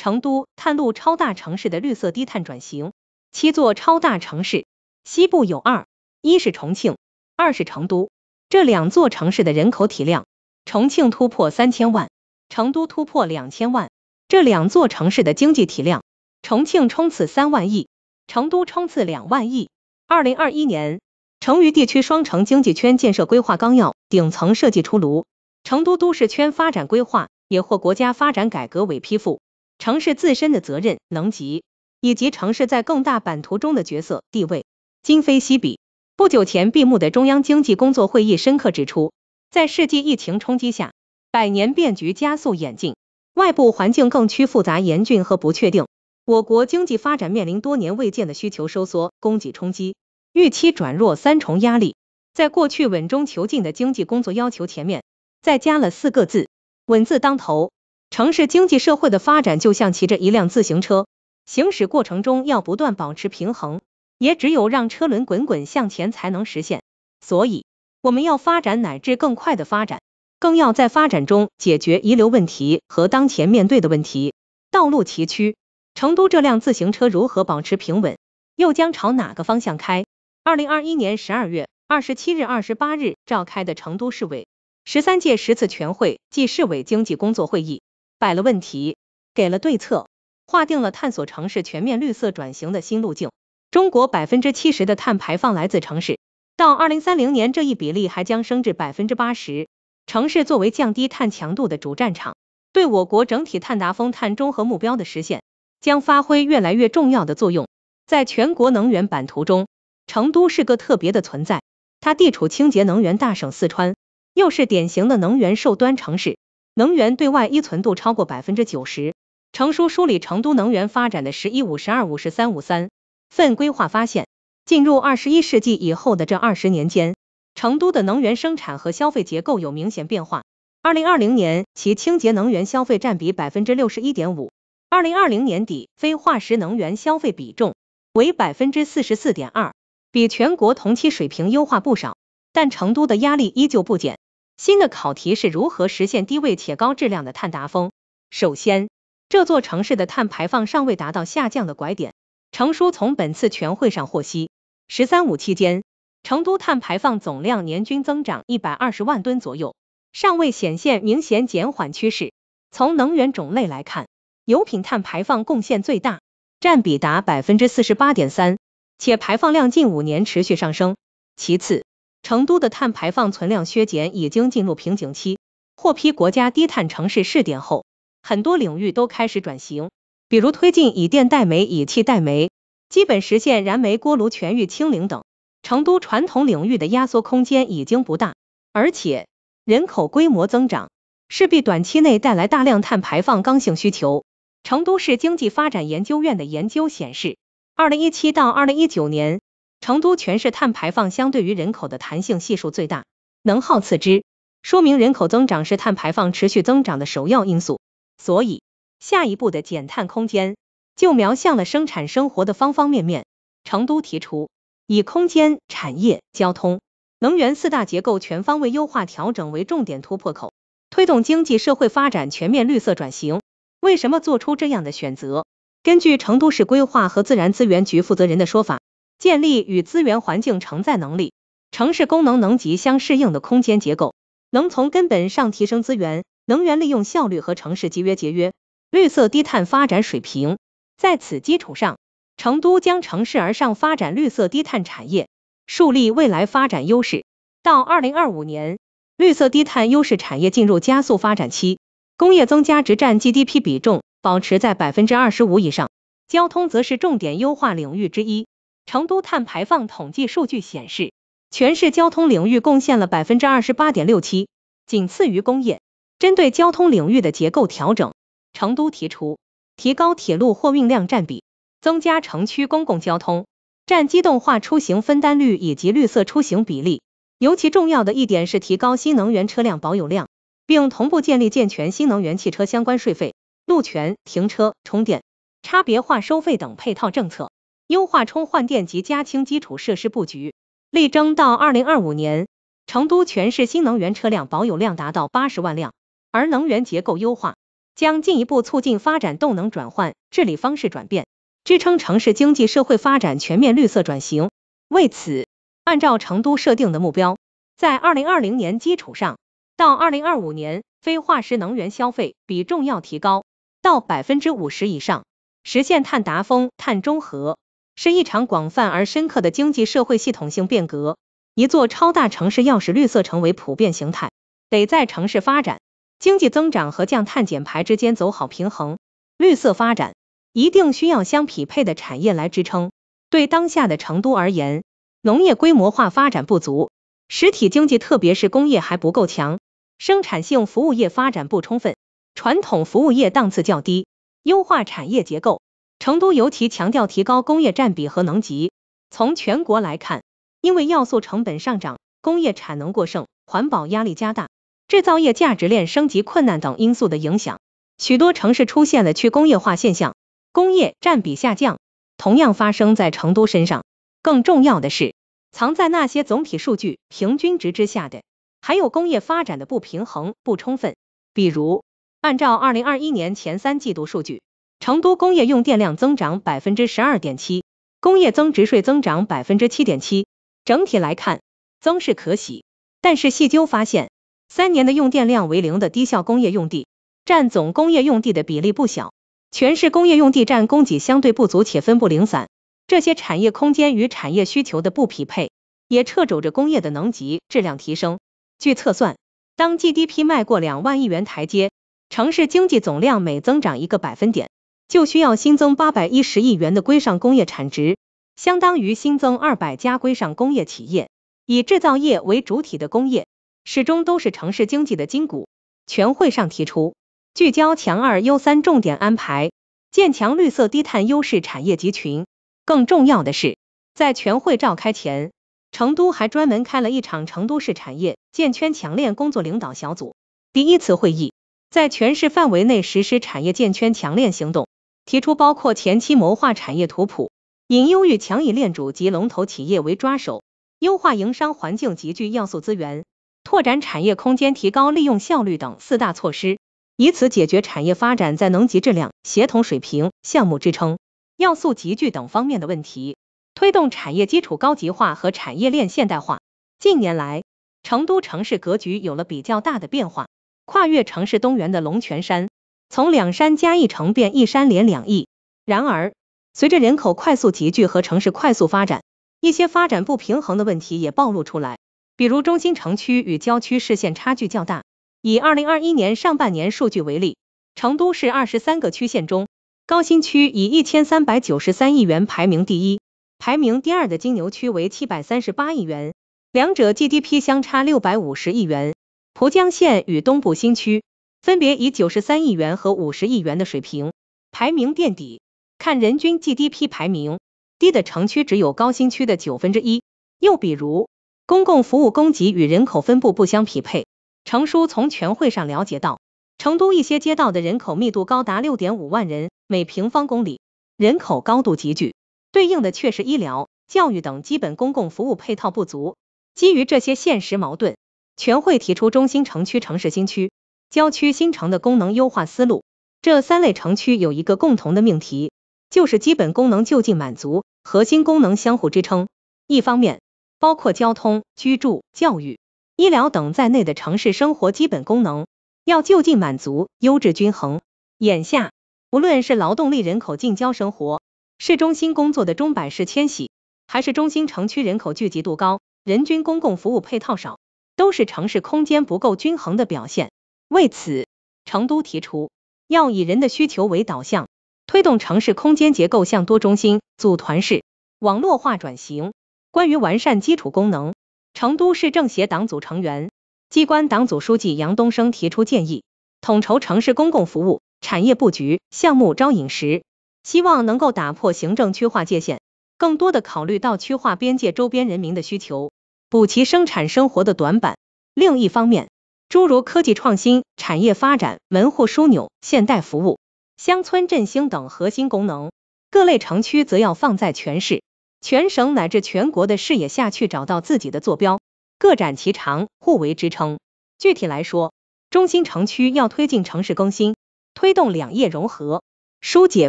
成都探路超大城市的绿色低碳转型。七座超大城市，西部有二，一是重庆，二是成都。这两座城市的人口体量，重庆突破三千万，成都突破两千万。这两座城市的经济体量，重庆冲刺三万亿，成都冲刺两万亿。二零二一年，成渝地区双城经济圈建设规划纲要顶层设计出炉，成都都市圈发展规划也获国家发展改革委批复。城市自身的责任、能级以及城市在更大版图中的角色、地位，今非昔比。不久前闭幕的中央经济工作会议深刻指出，在世纪疫情冲击下，百年变局加速演进，外部环境更趋复杂严峻和不确定，我国经济发展面临多年未见的需求收缩、供给冲击、预期转弱三重压力。在过去稳中求进的经济工作要求前面，再加了四个字：稳字当头。城市经济社会的发展就像骑着一辆自行车，行驶过程中要不断保持平衡，也只有让车轮滚滚向前才能实现。所以，我们要发展乃至更快的发展，更要在发展中解决遗留问题和当前面对的问题。道路崎岖，成都这辆自行车如何保持平稳，又将朝哪个方向开？二零二一年十二月二十七日、二十八日召开的成都市委十三届十次全会暨市委经济工作会议。摆了问题，给了对策，划定了探索城市全面绿色转型的新路径。中国百分之七十的碳排放来自城市，到二零三零年这一比例还将升至百分之八十。城市作为降低碳强度的主战场，对我国整体碳达峰、碳中和目标的实现，将发挥越来越重要的作用。在全国能源版图中，成都是个特别的存在，它地处清洁能源大省四川，又是典型的能源受端城市。能源对外依存度超过百分之九十。成书梳理成都能源发展的“十一五”“十二五”“十三五”三份规划发现，进入二十一世纪以后的这二十年间，成都的能源生产和消费结构有明显变化。二零二零年其清洁能源消费占比百分之六十一点五，二零二零年底非化石能源消费比重为百分之四十四点二，比全国同期水平优化不少，但成都的压力依旧不减。新的考题是如何实现低位且高质量的碳达峰？首先，这座城市的碳排放尚未达到下降的拐点。成书从本次全会上获悉，“十三五”期间，成都碳排放总量年均增长一百二十万吨左右，尚未显现明显减缓趋势。从能源种类来看，油品碳排放贡献最大，占比达百分之四十八点三，且排放量近五年持续上升。其次，成都的碳排放存量削减已经进入瓶颈期。获批国家低碳城市试点后，很多领域都开始转型，比如推进以电代煤、以气代煤，基本实现燃煤锅炉全域清零等。成都传统领域的压缩空间已经不大，而且人口规模增长势必短期内带来大量碳排放刚性需求。成都市经济发展研究院的研究显示，二零一七到二零一九年。成都全市碳排放相对于人口的弹性系数最大，能耗次之，说明人口增长是碳排放持续增长的首要因素。所以，下一步的减碳空间就瞄向了生产生活的方方面面。成都提出，以空间、产业、交通、能源四大结构全方位优化调整为重点突破口，推动经济社会发展全面绿色转型。为什么做出这样的选择？根据成都市规划和自然资源局负责人的说法。建立与资源环境承载能力、城市功能能级相适应的空间结构，能从根本上提升资源能源利用效率和城市节约节约、绿色低碳发展水平。在此基础上，成都将乘势而上发展绿色低碳产业，树立未来发展优势。到二零二五年，绿色低碳优势产业进入加速发展期，工业增加值占 GDP 比重保持在百分之二十五以上。交通则是重点优化领域之一。成都碳排放统计数据显示，全市交通领域贡献了百分之二十八点六七，仅次于工业。针对交通领域的结构调整，成都提出，提高铁路货运量占比，增加城区公共交通占机动化出行分担率以及绿色出行比例。尤其重要的一点是提高新能源车辆保有量，并同步建立健全新能源汽车相关税费、路权、停车、充电、差别化收费等配套政策。优化充换电及加氢基础设施布局，力争到二零二五年，成都全市新能源车辆保有量达到八十万辆。而能源结构优化将进一步促进发展动能转换、治理方式转变，支撑城市经济社会发展全面绿色转型。为此，按照成都设定的目标，在二零二零年基础上，到二零二五年，非化石能源消费比重要提高到百分之五十以上，实现碳达峰、碳中和。是一场广泛而深刻的经济社会系统性变革。一座超大城市要使绿色成为普遍形态，得在城市发展、经济增长和降碳减排之间走好平衡。绿色发展一定需要相匹配的产业来支撑。对当下的成都而言，农业规模化发展不足，实体经济特别是工业还不够强，生产性服务业发展不充分，传统服务业档次较低，优化产业结构。成都尤其强调提高工业占比和能级。从全国来看，因为要素成本上涨、工业产能过剩、环保压力加大、制造业价值链升级困难等因素的影响，许多城市出现了去工业化现象，工业占比下降。同样发生在成都身上。更重要的是，藏在那些总体数据平均值之下的，还有工业发展的不平衡、不充分。比如，按照二零二一年前三季度数据。成都工业用电量增长百分之十二点七，工业增值税增长百分之七点七，整体来看，增势可喜。但是细究发现，三年的用电量为零的低效工业用地，占总工业用地的比例不小。全市工业用地占供给相对不足且分布零散，这些产业空间与产业需求的不匹配，也掣肘着工业的能级质量提升。据测算，当 GDP 迈过两万亿元台阶，城市经济总量每增长一个百分点。就需要新增八百一十亿元的规上工业产值，相当于新增二百家规上工业企业。以制造业为主体的工业，始终都是城市经济的筋骨。全会上提出，聚焦强二优三重点安排，建强绿色低碳优势产业集群。更重要的是，在全会召开前，成都还专门开了一场成都市产业建圈强链工作领导小组第一次会议，在全市范围内实施产业建圈强链行动。提出包括前期谋划产业图谱，引优育强以链主及龙头企业为抓手，优化营商环境集聚要素资源，拓展产业空间，提高利用效率等四大措施，以此解决产业发展在能级质量、协同水平、项目支撑、要素集聚等方面的问题，推动产业基础高级化和产业链现代化。近年来，成都城市格局有了比较大的变化，跨越城市东缘的龙泉山。从两山加一城变一山连两翼，然而，随着人口快速集聚和城市快速发展，一些发展不平衡的问题也暴露出来，比如中心城区与郊区市县差距较大。以二零二一年上半年数据为例，成都市二十三个区县中，高新区以一千三百九十三亿元排名第一，排名第二的金牛区为七百三十八亿元，两者 GDP 相差六百五十亿元。蒲江县与东部新区。分别以九十三亿元和五十亿元的水平排名垫底，看人均 GDP 排名低的城区只有高新区的九分之一。又比如，公共服务供给与人口分布不相匹配。程书从全会上了解到，成都一些街道的人口密度高达六点五万人每平方公里，人口高度集聚，对应的却是医疗、教育等基本公共服务配套不足。基于这些现实矛盾，全会提出中心城区、城市新区。郊区新城的功能优化思路，这三类城区有一个共同的命题，就是基本功能就近满足，核心功能相互支撑。一方面，包括交通、居住、教育、医疗等在内的城市生活基本功能要就近满足、优质均衡。眼下，不论是劳动力人口近郊生活、市中心工作的钟摆式迁徙，还是中心城区人口聚集度高、人均公共服务配套少，都是城市空间不够均衡的表现。为此，成都提出要以人的需求为导向，推动城市空间结构向多中心、组团式、网络化转型。关于完善基础功能，成都市政协党组成员、机关党组书记杨东升提出建议，统筹城市公共服务、产业布局、项目招引时，希望能够打破行政区划界限，更多的考虑到区划边界周边人民的需求，补齐生产生活的短板。另一方面，诸如科技创新、产业发展、门户枢纽、现代服务、乡村振兴等核心功能，各类城区则要放在全市、全省乃至全国的视野下去找到自己的坐标，各展其长，互为支撑。具体来说，中心城区要推进城市更新，推动两业融合，疏解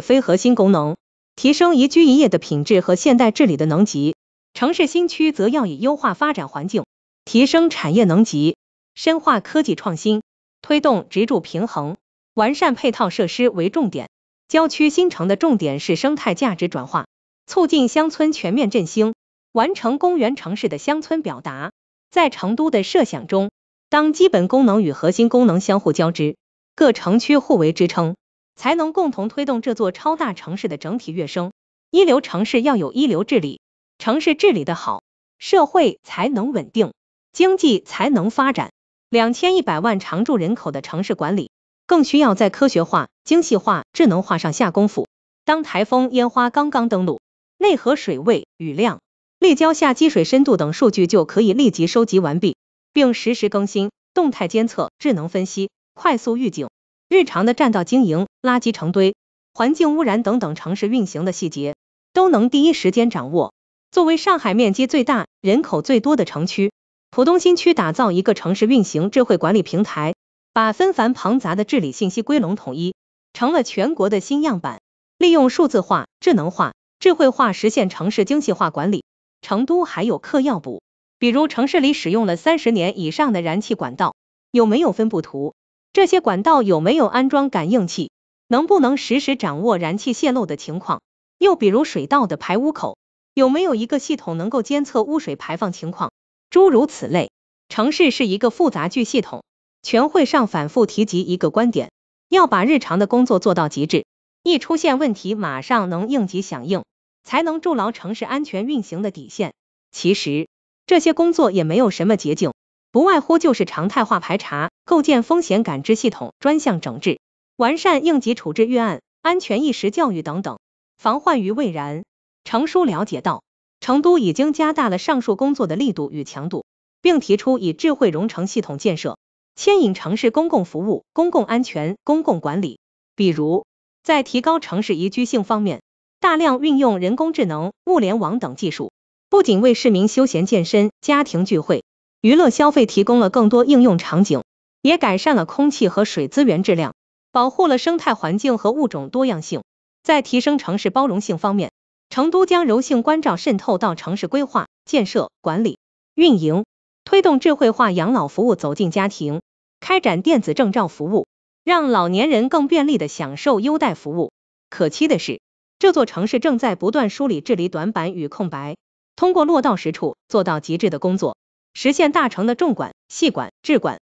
非核心功能，提升宜居宜业的品质和现代治理的能级；城市新区则要以优化发展环境，提升产业能级。深化科技创新，推动植住平衡，完善配套设施为重点；郊区新城的重点是生态价值转化，促进乡村全面振兴，完成公园城市的乡村表达。在成都的设想中，当基本功能与核心功能相互交织，各城区互为支撑，才能共同推动这座超大城市的整体跃升。一流城市要有一流治理，城市治理的好，社会才能稳定，经济才能发展。两千一百万常住人口的城市管理，更需要在科学化、精细化、智能化上下功夫。当台风烟花刚刚登陆，内河水位、雨量、立交下积水深度等数据就可以立即收集完毕，并实时更新、动态监测、智能分析、快速预警。日常的占道经营、垃圾成堆、环境污染等等城市运行的细节，都能第一时间掌握。作为上海面积最大、人口最多的城区。浦东新区打造一个城市运行智慧管理平台，把纷繁庞杂的治理信息归拢统一，成了全国的新样板。利用数字化、智能化、智慧化实现城市精细化管理。成都还有课要补，比如城市里使用了三十年以上的燃气管道，有没有分布图？这些管道有没有安装感应器？能不能实时掌握燃气泄漏的情况？又比如水道的排污口，有没有一个系统能够监测污水排放情况？诸如此类，城市是一个复杂巨系统。全会上反复提及一个观点，要把日常的工作做到极致，一出现问题马上能应急响应，才能筑牢城市安全运行的底线。其实，这些工作也没有什么捷径，不外乎就是常态化排查、构建风险感知系统、专项整治、完善应急处置预案、安全意识教育等等，防患于未然。程书了解到。成都已经加大了上述工作的力度与强度，并提出以智慧蓉城系统建设牵引城市公共服务、公共安全、公共管理。比如，在提高城市宜居性方面，大量运用人工智能、物联网等技术，不仅为市民休闲健身、家庭聚会、娱乐消费提供了更多应用场景，也改善了空气和水资源质量，保护了生态环境和物种多样性。在提升城市包容性方面，成都将柔性关照渗透到城市规划、建设、管理、运营，推动智慧化养老服务走进家庭，开展电子证照服务，让老年人更便利的享受优待服务。可期的是，这座城市正在不断梳理治理短板与空白，通过落到实处、做到极致的工作，实现大城的重管、细管、智管。